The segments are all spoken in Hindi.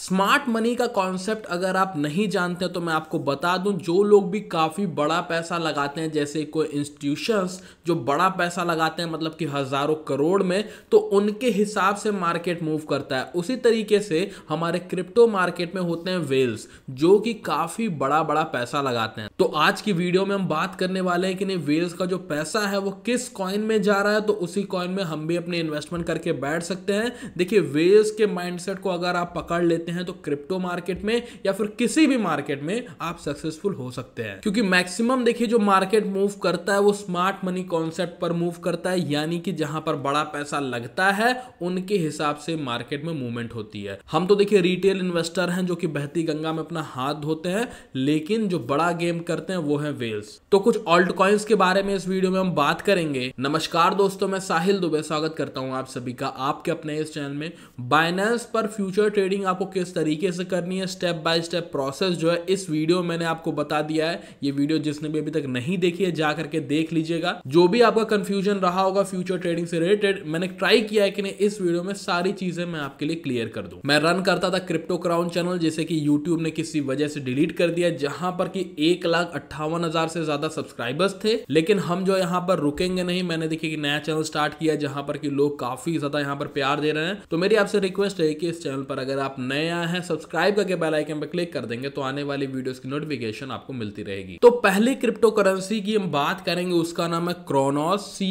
स्मार्ट मनी का कॉन्सेप्ट अगर आप नहीं जानते तो मैं आपको बता दूं जो लोग भी काफ़ी बड़ा पैसा लगाते हैं जैसे कोई इंस्टीट्यूशंस जो बड़ा पैसा लगाते हैं मतलब कि हज़ारों करोड़ में तो उनके हिसाब से मार्केट मूव करता है उसी तरीके से हमारे क्रिप्टो मार्केट में होते हैं वेल्स जो कि काफ़ी बड़ा बड़ा पैसा लगाते हैं तो आज की वीडियो में हम बात करने वाले हैं कि नहीं वेल्स का जो पैसा है वो किस कॉइन में जा रहा है तो उसी कॉइन में हम भी अपने इन्वेस्टमेंट करके बैठ सकते हैं देखिए वेल्स के माइंडसेट को अगर आप पकड़ लेते लेते हैं तो क्रिप्टो मार्केट में या फिर किसी भी मार्केट में आप सक्सेसफुल हो सकते हैं क्योंकि मैक्सिमम देखिए जो मार्केट मूव करता है वो स्मार्ट मनी कॉन्सेप्ट पर मूव करता है यानी कि जहां पर बड़ा पैसा लगता है उनके हिसाब से मार्केट में मूवमेंट होती है हम तो देखिए रिटेल इन्वेस्टर हैं जो कि बहती गंगा में अपना हाथ धोते हैं लेकिन जो बड़ा गेम करते हैं वो है वेल्स तो कुछ ऑल्ट कॉइन्स के बारे में इस वीडियो में हम बात करेंगे नमस्कार दोस्तों मैं साहिल दुबे स्वागत करता हूं आप सभी का आपके अपने इस चैनल में बाइनेंस पर फ्यूचर ट्रेडिंग आपको किस तरीके से करनी है स्टेप बाय स्टेप प्रोसेस जो है इस वीडियो में मैंने आपको बता दिया है ये वीडियो जिसने भी अभी तक नहीं देखी है जा करके देख लीजिएगा जो भी आपका कंफ्यूजन रहा होगा फ्यूचर ट्रेडिंग से रिलेटेड मैंने ट्राई किया है कि नहीं इस वीडियो में सारी चीजें मैं आपके लिए क्लियर कर दू मैं रन करता था क्रिप्टो क्राउन चैनल जैसे कि यूट्यूब ने किसी वजह से डिलीट कर दिया जहां पर की एक से ज्यादा सब्सक्राइबर्स थे लेकिन हम जो यहाँ पर रुकेंगे नहीं मैंने देखिए कि नया चैनल स्टार्ट किया जहां पर कि लोग काफी ज्यादा यहाँ पर प्यार दे रहे हैं तो मेरी आपसे रिक्वेस्ट है कि इस चैनल पर अगर आप नए नए आए हैं सब्सक्राइब करके बेल आइकन पर क्लिक कर देंगे तो आने वाली वीडियोस की नोटिफिकेशन आपको मिलती रहेगी तो पहली क्रिप्टो करेंसी की हम बात करेंगे उसका नाम है क्रोनोस सी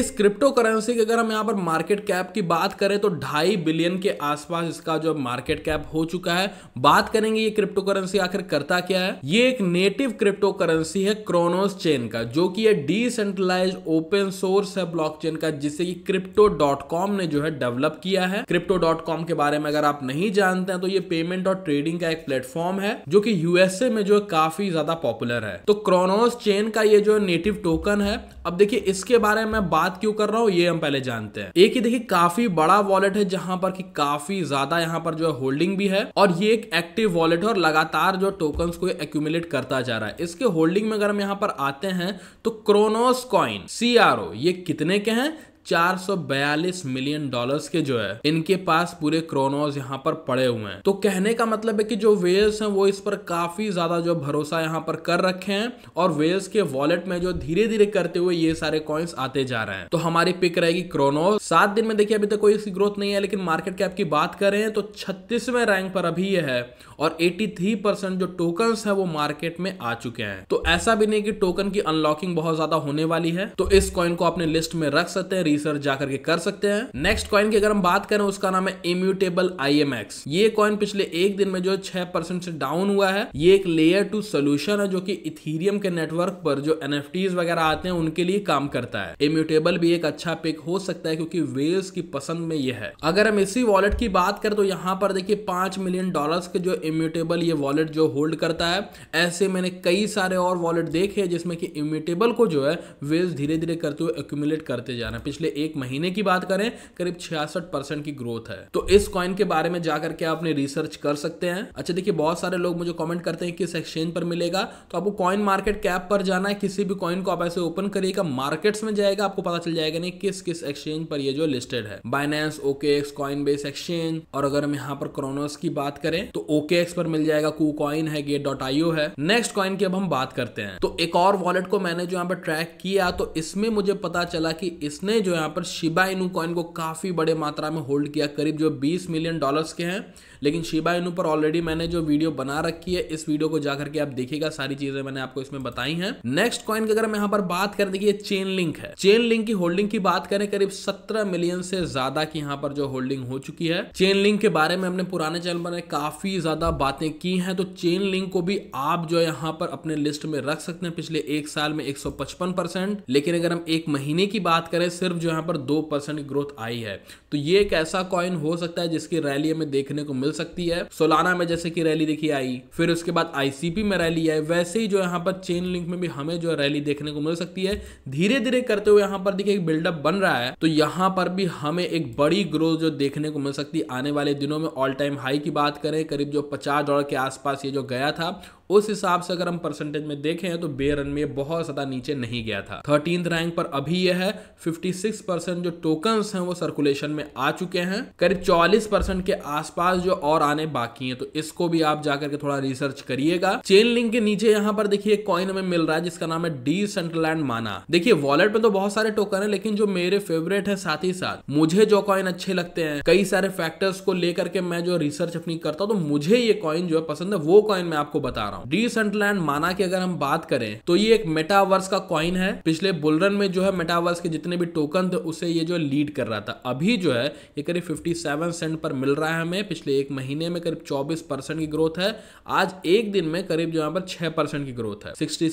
इस क्रिप्टो करेंसी की अगर हम यहाँ पर मार्केट कैप की बात करें तो ढाई बिलियन के आसपास इसका जो मार्केट कैप हो चुका है बात करेंगे ये क्रिप्टो करेंसी आखिर करता क्या है ये एक नेटिव क्रिप्टो करेंसी है क्रोनोस चेन का जो कि यह डिसेंट्रलाइज ओपन सोर्स है ब्लॉकचेन का जिसे कि क्रिप्टो डॉट कॉम ने जो है डेवलप किया है क्रिप्टो डॉट कॉम के बारे में अगर आप नहीं जानते जानते हैं तो ये पेमेंट और ट्रेडिंग का एक प्लेटफॉर्म है जो कि यूएसए में जो है काफी ज्यादा पॉपुलर है तो क्रोनोस चेन का ये जो नेटिव टोकन है अब देखिए इसके बारे में बात क्यों कर रहा हूँ ये हम पहले जानते हैं एक ही देखिए काफी बड़ा वॉलेट है जहां पर कि काफी ज्यादा यहाँ पर जो है होल्डिंग भी है और ये एक एक्टिव वॉलेट है और लगातार जो टोकन को एक्यूमुलेट करता जा रहा है इसके होल्डिंग में अगर हम यहाँ पर आते हैं तो क्रोनोस कॉइन सी ये कितने के हैं 442 मिलियन डॉलर्स के जो है इनके पास पूरे क्रोनोज यहाँ पर पड़े हुए हैं तो कहने का मतलब है कि जो वेल्स हैं वो इस पर काफी ज्यादा जो भरोसा यहाँ पर कर रखे हैं और वेल्स के वॉलेट में जो धीरे धीरे करते हुए ये सारे कॉइन्स आते जा रहे हैं तो हमारी पिक रहेगी क्रोनोज सात दिन में देखिए अभी तक कोई इसकी ग्रोथ नहीं है लेकिन मार्केट कैप की बात करें तो छत्तीसवें रैंक पर अभी ये है और एटी परसेंट जो टोकन है वो मार्केट में आ चुके हैं तो ऐसा भी नहीं कि टोकन की अनलॉकिंग बहुत ज्यादा होने वाली है तो इस कॉइन को अपने लिस्ट में रख सकते हैं रिसर्च जाकर के कर सकते हैं नेक्स्ट कॉइन की अगर हम बात करें उसका नाम है इम्यूटेबल आई एम एक्स ये कॉइन पिछले एक दिन में जो छह परसेंट से डाउन हुआ है ये एक लेयर टू सोल्यूशन है जो कि इथीरियम के नेटवर्क पर जो एन वगैरह आते हैं उनके लिए काम करता है इम्यूटेबल भी एक अच्छा पिक हो सकता है क्योंकि वेल्स की पसंद में यह है अगर हम इसी वॉलेट की बात करें तो यहाँ पर देखिए पांच मिलियन डॉलर्स के जो इम्यूटेबल ये वॉलेट जो होल्ड करता है ऐसे मैंने कई सारे और वॉलेट देखे जिसमें कि इम्यूटेबल को जो है वेल्स धीरे धीरे करते हुए एक्यूमुलेट करते जा रहे हैं पिछले पिछले एक महीने की बात करें करीब छियासठ परसेंट की ग्रोथ है तो इस कॉइन के बारे में जाकर के आप अपनी रिसर्च कर सकते हैं अच्छा देखिए बहुत सारे लोग मुझे कमेंट करते हैं किस एक्सचेंज पर मिलेगा तो आपको कॉइन मार्केट कैप पर जाना है किसी भी कॉइन को आप ऐसे ओपन करिएगा मार्केट्स में जाएगा आपको पता चल जाएगा नहीं किस किस एक्सचेंज पर ये जो लिस्टेड है Binance OKX Coinbase exchange और अगर हम यहाँ पर क्रोनोस की बात करें तो ओकेएक्स पर मिल जाएगा कू कॉइन है गेट डॉट आईओ है नेक्स्ट कॉइन की अब हम बात करते हैं तो एक और वॉलेट को मैंने जो यहाँ पर ट्रैक किया तो इसमें मुझे पता चला कि इसने जो जो यहाँ पर शिबा इनू कॉइन को काफ़ी बड़े मात्रा में होल्ड किया करीब जो 20 मिलियन डॉलर्स के हैं लेकिन शिबा इनू पर ऑलरेडी मैंने जो वीडियो बना रखी है इस वीडियो को जाकर के आप देखिएगा सारी चीजें मैंने आपको इसमें बताई हैं नेक्स्ट कॉइन की अगर हम यहाँ पर बात करें देखिए चेन लिंक है चेन लिंक की होल्डिंग की बात करें करीब सत्रह मिलियन से ज्यादा की यहाँ पर जो होल्डिंग हो चुकी है चेन लिंक के बारे में हमने पुराने चैनल पर काफी ज्यादा बातें की हैं तो चेन लिंक को भी आप जो यहाँ पर अपने लिस्ट में रख सकते हैं पिछले एक साल में एक लेकिन अगर हम एक महीने की बात करें सिर्फ जो यहाँ पर दो परसेंट की ग्रोथ आई है तो ये एक ऐसा कॉइन हो सकता है जिसकी रैली हमें देखने को मिल सकती है सोलाना में जैसे कि रैली देखी आई फिर उसके बाद आईसीपी में रैली आई वैसे ही जो यहाँ पर चेन लिंक में भी हमें जो रैली देखने को मिल सकती है धीरे धीरे करते हुए यहाँ पर देखिए एक बिल्डअप बन रहा है तो यहाँ पर भी हमें एक बड़ी ग्रोथ जो देखने को मिल सकती है आने वाले दिनों में ऑल टाइम हाई की बात करें करीब जो पचास डॉलर के आसपास ये जो गया था उस हिसाब से अगर हम परसेंटेज में देखें तो बे रन में बहुत ज़्यादा नीचे नहीं गया था थर्टींथ रैंक पर अभी यह है 56 परसेंट जो टोकन हैं वो सर्कुलेशन में आ चुके हैं करीब 44 परसेंट के आसपास जो और आने बाकी हैं तो इसको भी आप जाकर के थोड़ा रिसर्च करिएगा चेन लिंक के नीचे यहाँ पर देखिए कॉइन हमें मिल रहा है जिसका नाम है डी सेंट्रलैंड माना देखिए वॉलेट में तो बहुत सारे टोकन है लेकिन जो मेरे फेवरेट है साथ ही साथ मुझे जो कॉइन अच्छे लगते हैं कई सारे फैक्टर्स को लेकर के मैं जो रिसर्च अपनी करता हूँ तो मुझे ये कॉइन जो है पसंद है वो कॉइन मैं आपको बता रहा हूँ हूँ माना की अगर हम बात करें तो ये एक मेटावर्स का कॉइन है पिछले बुलरन में जो है मेटावर्स के जितने भी टोकन थे उसे ये जो लीड कर रहा था अभी जो है ये करीब 57 सेंट पर मिल रहा है हमें पिछले एक महीने में करीब 24 परसेंट की ग्रोथ है आज एक दिन में करीब जो यहाँ पर छह परसेंट की ग्रोथ है सिक्सटी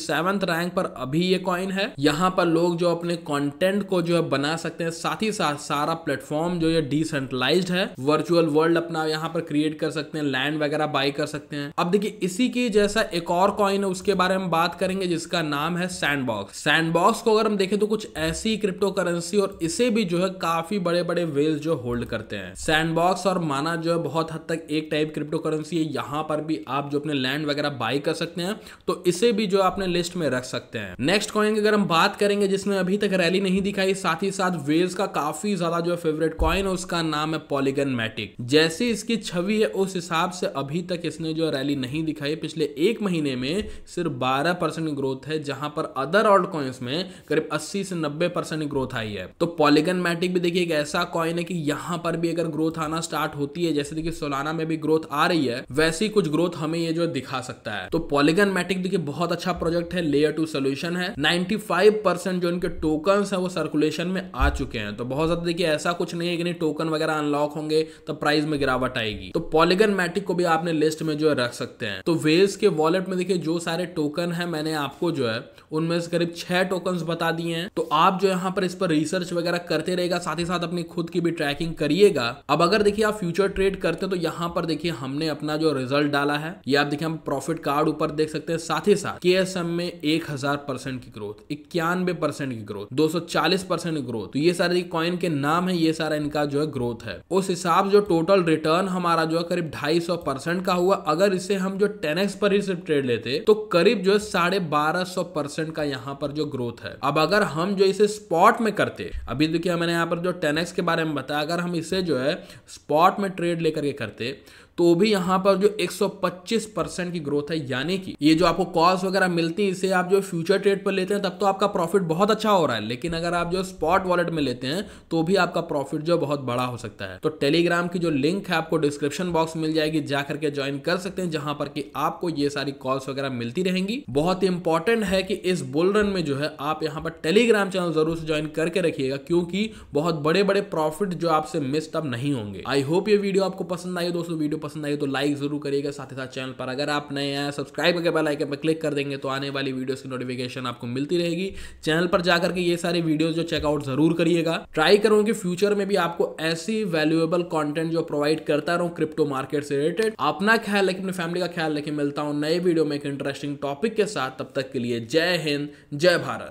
रैंक पर अभी ये कॉइन है यहाँ पर लोग जो अपने कॉन्टेंट को जो है बना सकते हैं साथ ही साथ सारा प्लेटफॉर्म जो ये डिसेंट्रलाइज है वर्चुअल वर्ल्ड अपना यहाँ पर क्रिएट कर सकते हैं लैंड वगैरह बाई कर सकते हैं अब देखिए इसी की जैसे जैसा एक और कॉइन है उसके बारे में बात करेंगे जिसका नाम है सैंडबॉक्स सैंडबॉक्स को अगर हम देखें तो कुछ ऐसी क्रिप्टो करेंसी और इसे भी जो है काफी बड़े बड़े वेल जो होल्ड करते हैं सैंडबॉक्स और माना जो है बहुत हद तक एक टाइप क्रिप्टो करेंसी है यहाँ पर भी आप जो अपने लैंड वगैरह बाई कर सकते हैं तो इसे भी जो अपने लिस्ट में रख सकते हैं नेक्स्ट कॉइन की अगर हम बात करेंगे जिसमें अभी तक रैली नहीं दिखाई साथ ही साथ वेल्स का काफी ज्यादा जो है फेवरेट कॉइन है उसका नाम है पॉलीगन मैटिक जैसी इसकी छवि है उस हिसाब से अभी तक इसने जो रैली नहीं दिखाई पिछले एक महीने में सिर्फ 12 परसेंट ग्रोथ है जहां पर अदर ऑल्ड कॉइन्स में करीब 80 से 90 परसेंट ग्रोथ आई है तो पॉलीगन मैटिक भी देखिए एक ऐसा कॉइन है कि यहां पर भी अगर ग्रोथ आना स्टार्ट होती है जैसे देखिए सोलाना में भी ग्रोथ आ रही है वैसी कुछ ग्रोथ हमें ये जो दिखा सकता है तो पॉलीगन मैटिक देखिए बहुत अच्छा प्रोजेक्ट है लेयर टू सोल्यूशन है नाइनटी जो इनके टोकन है वो सर्कुलेशन में आ चुके हैं तो बहुत ज्यादा देखिए ऐसा कुछ नहीं है कि नहीं टोकन वगैरह अनलॉक होंगे तो प्राइस में गिरावट आएगी तो पॉलीगन मैटिक को भी आपने लिस्ट में जो रख सकते हैं तो वेल्स के वॉलेट में देखिए जो सारे टोकन है मैंने आपको जो है उनमें से करीब छह टोकन बता दिए हैं तो आप जो यहाँ पर इस पर रिसर्च वगैरह करते रहेगा साथ ही साथ अपनी खुद की भी ट्रैकिंग करिएगा अब अगर देखिए आप फ्यूचर ट्रेड करते हैं तो यहाँ पर देखिए हमने अपना जो रिजल्ट डाला है ये आप देखिए हम प्रॉफिट कार्ड ऊपर देख सकते हैं साथ ही साथ के में एक की ग्रोथ इक्यानवे की ग्रोथ दो की ग्रोथ तो ये सारे कॉइन के नाम है ये सारा इनका जो है ग्रोथ है उस हिसाब जो टोटल रिटर्न हमारा जो है करीब ढाई का हुआ अगर इसे हम जो टेन पर भी सिर्फ ट्रेड लेते तो करीब जो है साढ़े बारह सौ परसेंट का यहाँ पर जो ग्रोथ है अब अगर हम जो इसे स्पॉट में करते अभी देखिए मैंने यहाँ पर जो टेन के बारे में बताया अगर हम इसे जो है स्पॉट में ट्रेड लेकर के करते तो भी यहाँ पर जो 125 परसेंट की ग्रोथ है यानी कि ये जो आपको कॉल्स वगैरह मिलती है इसे आप जो फ्यूचर ट्रेड पर लेते हैं तब तो आपका प्रॉफिट बहुत अच्छा हो रहा है लेकिन अगर आप जो स्पॉट वॉलेट में लेते हैं तो भी आपका प्रॉफिट जो बहुत बड़ा हो सकता है तो टेलीग्राम की जो लिंक है आपको डिस्क्रिप्शन बॉक्स मिल जाएगी जाकर के ज्वाइन कर सकते हैं जहां पर कि आपको ये सारी कॉल्स वगैरह मिलती रहेंगी बहुत इंपॉर्टेंट है कि इस बुलरन में जो है आप यहाँ पर टेलीग्राम चैनल जरूर से ज्वाइन करके रखिएगा क्योंकि बहुत बड़े बड़े प्रॉफिट जो आपसे मिस अब नहीं होंगे आई होप ये वीडियो आपको पसंद आई दोस्तों वीडियो पसंद आई तो लाइक ज़रूर करिएगा साथ ही साथ चैनल पर अगर आप नए हैं सब्सक्राइब करके बेल आइकन पर क्लिक कर देंगे तो आने वाली वीडियोस की नोटिफिकेशन आपको मिलती रहेगी चैनल पर जाकर के ये सारी वीडियोस जो चेकआउट ज़रूर करिएगा ट्राई करूँ कि फ्यूचर में भी आपको ऐसी वैल्यूएबल कॉन्टेंट जो प्रोवाइड करता रहूँ क्रिप्टो मार्केट से रिलेटेड अपना ख्याल रखें अपनी फैमिली का ख्याल रखें मिलता हूँ नए वीडियो में एक इंटरेस्टिंग टॉपिक के साथ तब तक के लिए जय हिंद जय भारत